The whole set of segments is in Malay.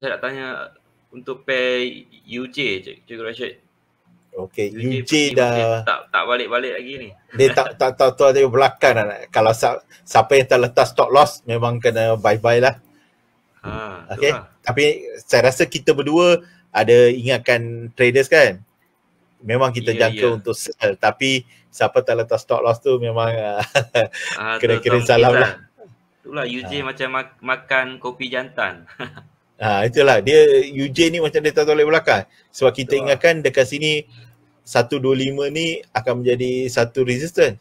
saya nak tanya untuk pair UJ je, Cikgu Rashid. Okay, UJ, UJ dah tak tak balik-balik lagi ni. Dia tak tak tahu tu ada belakang lah. Kalau siapa yang terletak stop loss memang kena bye-bye lah. Ha, okay. Lah. Tapi saya rasa kita berdua ada ingatkan traders kan? Memang kita yeah, jangka yeah. untuk sell tapi siapa tak letak stock loss tu memang kena kirim salam lah. Itulah UJ ha. Ah. macam mak- makan kopi jantan. Ha, itulah dia UJ ni macam dia tak tahu belakang. Sebab kita Betul. ingatkan dekat sini 125 ni akan menjadi satu resistance.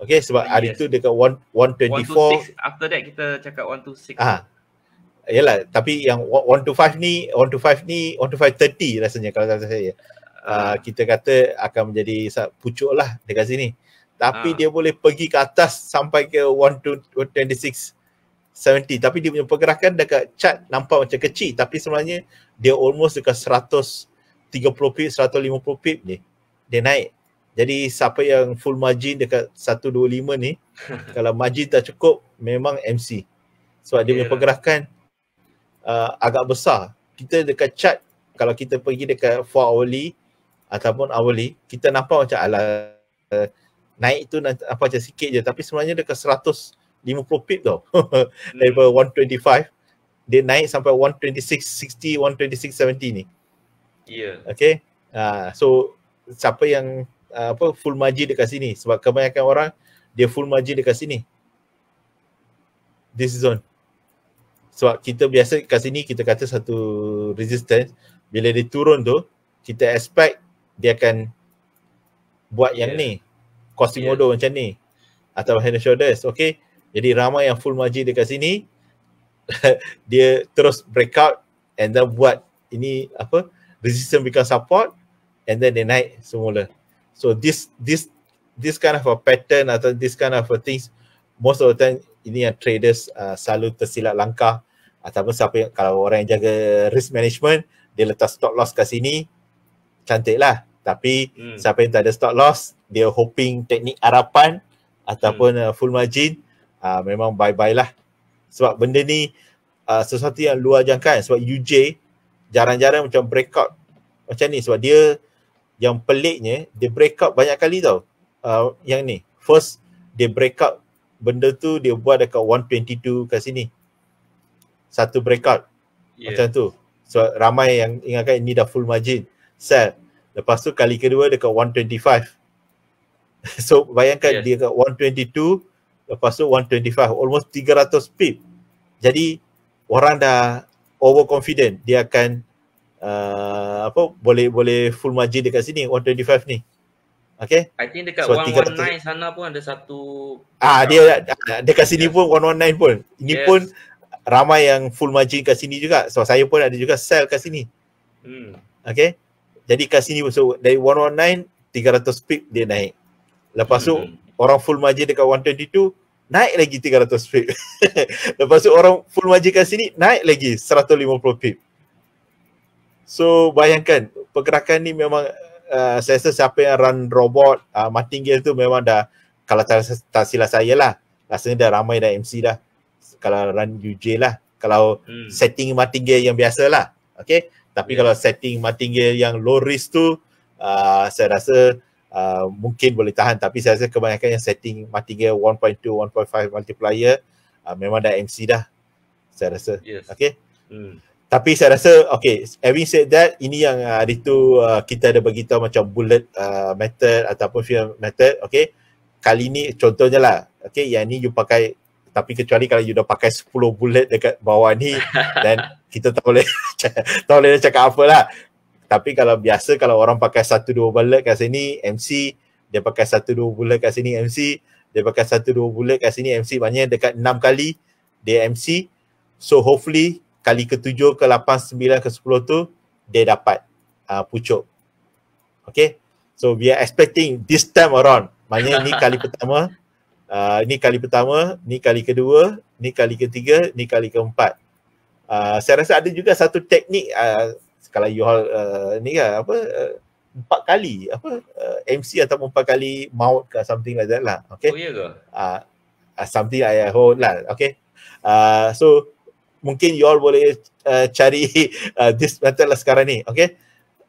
Okay sebab yes. hari tu dekat 1, 124. After that kita cakap 126. Ah. Ha. Yalah tapi yang 125 ni 125 ni 12530 rasanya kalau saya. Uh, kita kata akan menjadi pucuk lah dekat sini. Tapi uh. dia boleh pergi ke atas sampai ke 126 70 tapi dia punya pergerakan dekat chart nampak macam kecil tapi sebenarnya dia almost dekat 130 pip 150 pip ni dia naik jadi siapa yang full margin dekat 125 ni kalau margin tak cukup memang MC sebab dia punya pergerakan uh, agak besar kita dekat chart kalau kita pergi dekat 4 hourly ataupun hourly kita nampak macam ala uh, naik tu apa macam sikit je tapi sebenarnya dekat 50 pip tau. Hmm. level 125. Dia naik sampai 126, 60, 126, ni. Yeah. Okay. Uh, so siapa yang uh, apa full margin dekat sini sebab kebanyakan orang dia full margin dekat sini. This zone. Sebab kita biasa kat sini kita kata satu resistance bila dia turun tu kita expect dia akan buat yang yeah. ni. Crossing yeah. order macam ni. Atau head and shoulders. Okay. Jadi ramai yang full majlis dekat sini dia terus break out and then buat ini apa resistance become support and then dia naik semula. So this this this kind of a pattern atau this kind of a things most of the time ini yang traders uh, selalu tersilap langkah ataupun siapa yang kalau orang yang jaga risk management dia letak stop loss kat sini cantiklah. tapi hmm. siapa yang tak ada stop loss dia hoping teknik harapan ataupun hmm. uh, full margin uh, memang bye-bye lah. Sebab benda ni uh, sesuatu yang luar jangkaan sebab UJ jarang-jarang macam breakout macam ni sebab dia yang peliknya dia breakout banyak kali tau. Uh, yang ni first dia breakout benda tu dia buat dekat 122 kat sini. Satu breakout yeah. macam tu. Sebab ramai yang ingatkan ni dah full margin. Sell. Lepas tu kali kedua dekat 125. so bayangkan yeah. dia dekat 122 lepas tu 125 almost 300 pip jadi orang dah overconfident dia akan uh, apa boleh boleh full margin dekat sini 125 ni Okay. I think dekat so, 119 sana pun ada satu Ah dia ah, dekat sini yeah. pun 119 pun. Ini yes. pun ramai yang full margin kat sini juga. So saya pun ada juga sell kat sini. Hmm. Okay. Jadi kat sini so dari 119 300 pip dia naik. Lepas hmm. tu orang full margin dekat 122 naik lagi 300 pip. Lepas tu orang full majikan sini naik lagi 150 pip. So bayangkan pergerakan ni memang uh, saya rasa siapa yang run robot uh, mating gear tu memang dah kalau tak, tak silap saya lah. Rasanya dah ramai dah MC dah. Kalau run UJ lah. Kalau hmm. setting mating gear yang biasa lah. Okay. Tapi yeah. kalau setting mating gear yang low risk tu uh, saya rasa uh, mungkin boleh tahan tapi saya rasa kebanyakan yang setting mati 1.2 1.5 multiplier uh, memang dah MC dah saya rasa yes. okey hmm. tapi saya rasa okay. having said that ini yang uh, hari tu uh, kita ada bagi macam bullet uh, method ataupun film method Okay. kali ni contohnya lah Okay. yang ni you pakai tapi kecuali kalau you dah pakai 10 bullet dekat bawah ni dan kita tak boleh tak boleh cakap apa lah tapi kalau biasa kalau orang pakai satu dua bullet kat sini MC dia pakai satu dua bullet kat sini MC dia pakai satu dua bullet kat sini MC maknanya dekat enam kali dia MC so hopefully kali ke tujuh ke lapan sembilan ke sepuluh tu dia dapat uh, pucuk okay so we are expecting this time around maknanya ni kali pertama uh, ni kali pertama ni kali kedua ni kali ketiga ni kali keempat uh, saya rasa ada juga satu teknik uh, kalau you all uh, ni kan apa uh, empat kali apa uh, MC atau empat kali maut ke something like that lah okay. oh ya ke uh, something I hold lah okey uh, ah, so mungkin you all boleh uh, cari uh, this method lah sekarang ni okay.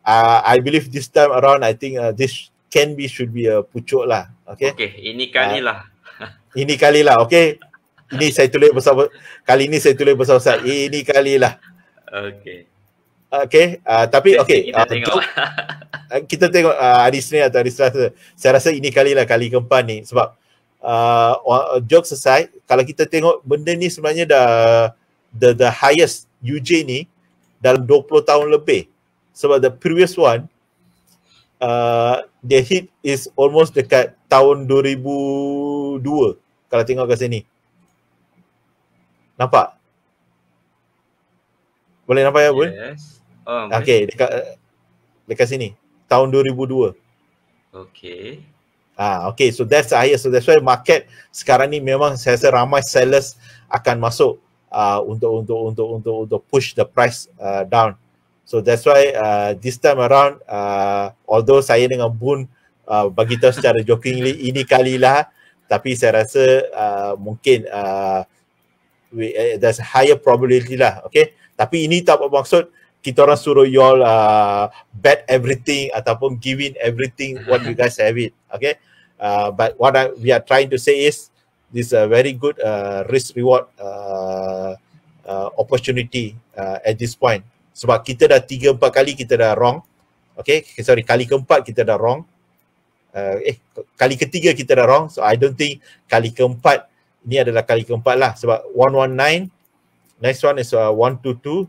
uh, I believe this time around I think uh, this can be should be a pucuk lah okay. Okay, ini kalilah uh, ini kali lah, okay. ini saya tulis besar kali ini saya tulis besar-besar ini kali lah. Okay. Okay, uh, tapi okay. Kita uh, tengok. Uh, kita tengok uh, hari Senin atau hari Selasa. Saya rasa ini kali lah kali keempat ni sebab uh, joke selesai. Kalau kita tengok benda ni sebenarnya dah the, the highest UJ ni dalam 20 tahun lebih. Sebab the previous one uh, the hit is almost dekat tahun 2002 kalau tengok kat sini. Nampak? Boleh nampak ya, boleh, Yes. Oh, okay, boleh. dekat dekat sini. Tahun 2002. Okay. Ah, okay, so that's the highest. So that's why market sekarang ni memang saya rasa ramai sellers akan masuk uh, untuk untuk untuk untuk untuk push the price uh, down. So that's why uh, this time around, uh, although saya dengan boon uh, bagi secara jokingly ini kali lah tapi saya rasa uh, mungkin uh, we, uh, there's higher probability lah. Okay, tapi ini tak bermaksud kita orang suruh you all uh, bet everything ataupun give in everything what you guys have it. Okay. Uh, but what I, we are trying to say is this is a very good uh, risk reward uh, uh, opportunity uh, at this point. Sebab kita dah tiga empat kali kita dah wrong. Okay. Sorry, kali keempat kita dah wrong. Uh, eh, kali ketiga kita dah wrong. So I don't think kali keempat ni adalah kali keempat lah. Sebab 119 next one is uh, 1 to 2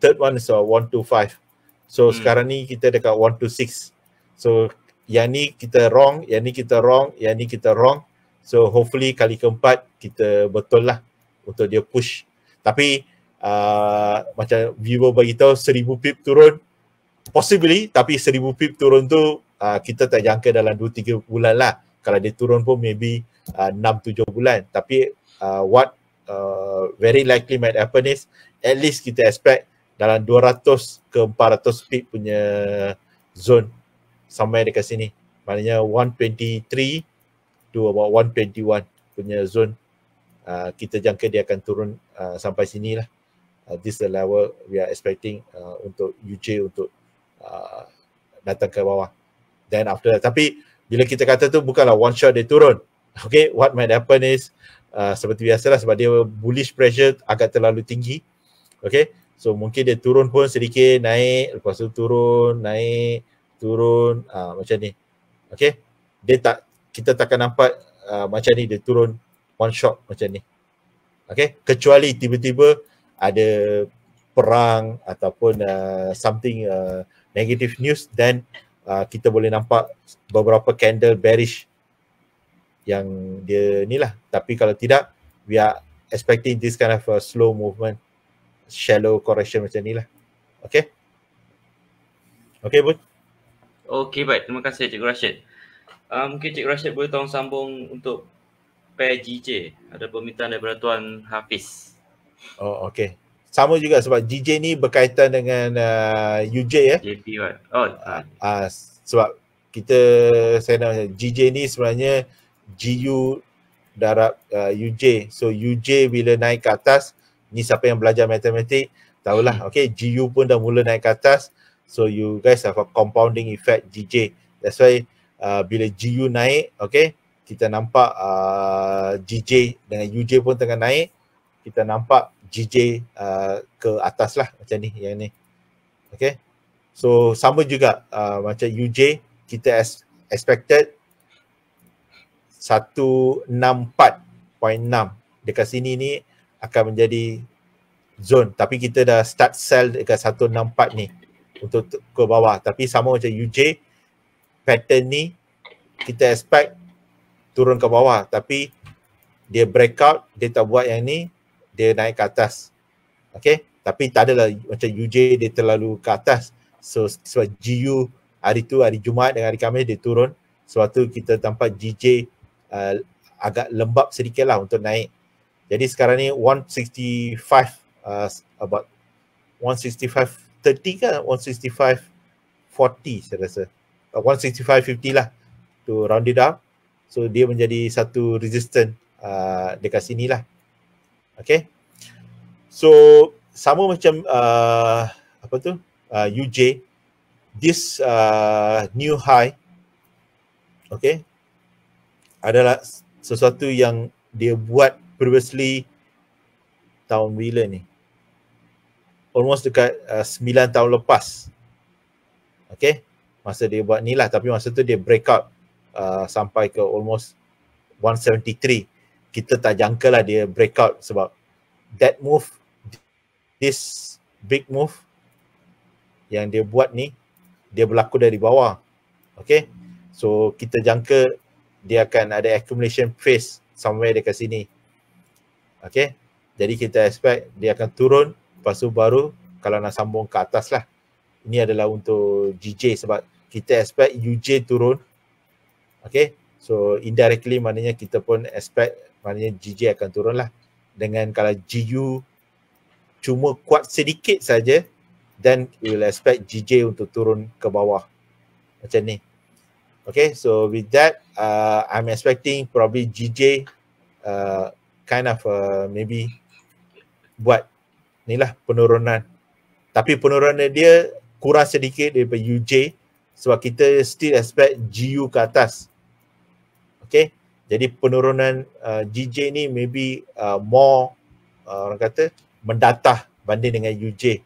third one is uh, 1 to 5 so hmm. sekarang ni kita dekat 1 to 6 so yang ni kita wrong yang ni kita wrong yang ni kita wrong so hopefully kali keempat kita betul lah untuk dia push tapi uh, macam viewer beritahu seribu pip turun possibly tapi seribu pip turun tu uh, kita tak jangka dalam 2-3 bulan lah kalau dia turun pun maybe uh, 6-7 bulan tapi uh, what uh, very likely might happen is at least kita expect dalam 200 ke 400 feet punya zone sampai dekat sini. Maknanya 123 to about 121 punya zone uh, kita jangka dia akan turun uh, sampai sini lah. Uh, this is the level we are expecting uh, untuk UJ untuk uh, datang ke bawah. Then after that, tapi bila kita kata tu bukanlah one shot dia turun. Okay, what might happen is Ah, seperti biasa lah, sebab dia bullish pressure agak terlalu tinggi. Okay. So mungkin dia turun pun sedikit naik lepas tu turun naik turun uh, macam ni. Okay. Dia tak kita takkan nampak uh, macam ni dia turun one shot macam ni. Okay. Kecuali tiba-tiba ada perang ataupun uh, something uh, negative news dan uh, kita boleh nampak beberapa candle bearish yang dia ni lah. Tapi kalau tidak, we are expecting this kind of slow movement, shallow correction macam ni lah. Okay? Okay, Bud? Okay, baik. Terima kasih, Cikgu Rashid. Uh, mungkin Cikgu Rashid boleh tolong sambung untuk pair GJ. Ada permintaan daripada Tuan Hafiz. Oh, okay. Sama juga sebab GJ ni berkaitan dengan uh, ah, UJ ya. Eh? Oh. Uh, uh, sebab kita, saya nak GJ ni sebenarnya GU darab uh, UJ. So UJ bila naik ke atas, ni siapa yang belajar matematik, tahulah. Okay, GU pun dah mula naik ke atas. So you guys have a compounding effect GJ. That's why uh, bila GU naik, okay, kita nampak uh, GJ dengan UJ pun tengah naik, kita nampak GJ uh, ke atas lah macam ni, yang ni. Okay. So sama juga uh, macam UJ, kita as expected 164.6 dekat sini ni akan menjadi zone tapi kita dah start sell dekat 164 ni untuk ke bawah tapi sama macam UJ pattern ni kita expect turun ke bawah tapi dia breakout dia tak buat yang ni dia naik ke atas okey tapi tak adalah macam UJ dia terlalu ke atas so sebab GU hari tu hari Jumaat dengan hari Khamis dia turun sebab tu kita tampak GJ uh, agak lembab sedikit lah untuk naik. Jadi sekarang ni 165 uh, about 165.30 kan? 165.40 saya rasa. Uh, 165.50 lah to round it up. So dia menjadi satu resistant uh, dekat sini lah. Okay. So sama macam uh, apa tu uh, UJ this uh, new high okay adalah sesuatu yang dia buat previously tahun bila ni? Almost dekat uh, 9 tahun lepas. Okay. Masa dia buat ni lah. Tapi masa tu dia break up uh, sampai ke almost 173. Kita tak jangka lah dia break out sebab that move, this big move yang dia buat ni, dia berlaku dari bawah. Okay. So kita jangka dia akan ada accumulation phase somewhere dekat sini. Okay. Jadi kita expect dia akan turun lepas tu baru kalau nak sambung ke atas lah. Ini adalah untuk GJ sebab kita expect UJ turun. Okay. So indirectly maknanya kita pun expect maknanya GJ akan turun lah. Dengan kalau GU cuma kuat sedikit saja then we will expect GJ untuk turun ke bawah. Macam ni. Okay, so with that, uh, I'm expecting probably GJ uh, kind of uh, maybe buat ni lah penurunan. Tapi penurunan dia kurang sedikit daripada UJ sebab kita still expect GU ke atas. Okay, jadi penurunan uh, GJ ni maybe uh, more uh, orang kata mendatah banding dengan UJ.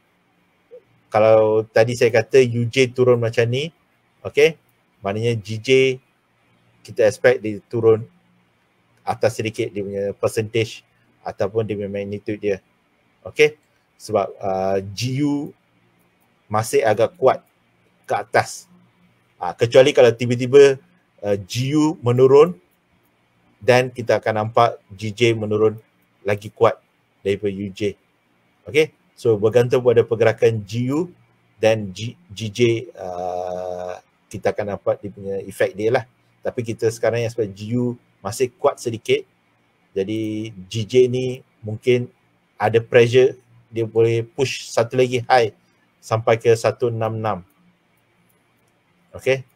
Kalau tadi saya kata UJ turun macam ni, okay, Maknanya GJ kita expect dia turun atas sedikit dia punya percentage ataupun dia punya magnitude dia. Okay. Sebab uh, GU masih agak kuat ke atas. Uh, kecuali kalau tiba-tiba uh, GU menurun dan kita akan nampak GJ menurun lagi kuat daripada UJ. Okay. So bergantung pada pergerakan GU dan G, GJ uh, kita akan dapat dia punya efek dia lah. Tapi kita sekarang yang sebab GU masih kuat sedikit. Jadi GJ ni mungkin ada pressure dia boleh push satu lagi high sampai ke 166. Okay.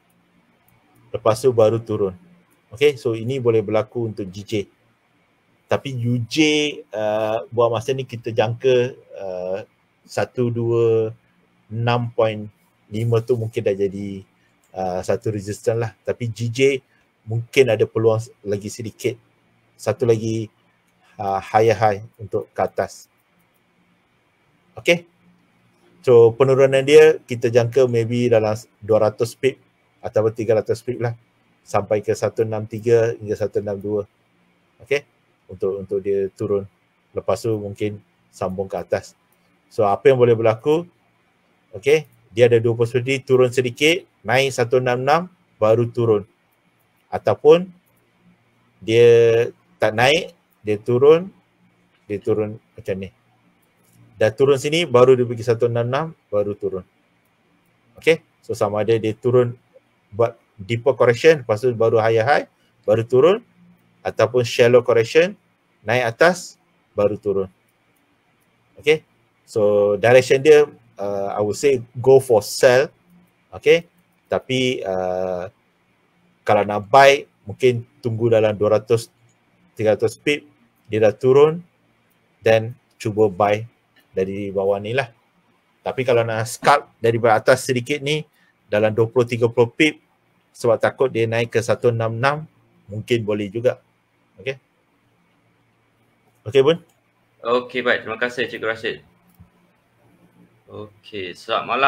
Lepas tu baru turun. Okay. So ini boleh berlaku untuk GJ. Tapi UJ uh, buat masa ni kita jangka uh, 126.5 tu mungkin dah jadi Ah, satu resistance lah. Tapi GJ mungkin ada peluang lagi sedikit. Satu lagi uh, ah, higher high untuk ke atas. Okay. So penurunan dia kita jangka maybe dalam 200 pip atau 300 pip lah. Sampai ke 163 hingga 162. Okay. Untuk untuk dia turun. Lepas tu mungkin sambung ke atas. So apa yang boleh berlaku? Okay dia ada dua degree turun sedikit naik 166 baru turun ataupun dia tak naik dia turun dia turun macam ni dah turun sini baru dia pergi 166 baru turun Okay, so sama ada dia turun buat deeper correction lepas tu baru higher high baru turun ataupun shallow correction naik atas baru turun Okay, so direction dia uh, I would say go for sell. Okay. Tapi uh, kalau nak buy, mungkin tunggu dalam 200, 300 pip. Dia dah turun. Then cuba buy dari bawah ni lah. Tapi kalau nak scalp dari atas sedikit ni, dalam 20-30 pip, sebab takut dia naik ke 166, mungkin boleh juga. Okay. Okay pun. Okay baik. Terima kasih Cikgu Rashid. Okey, selamat malam.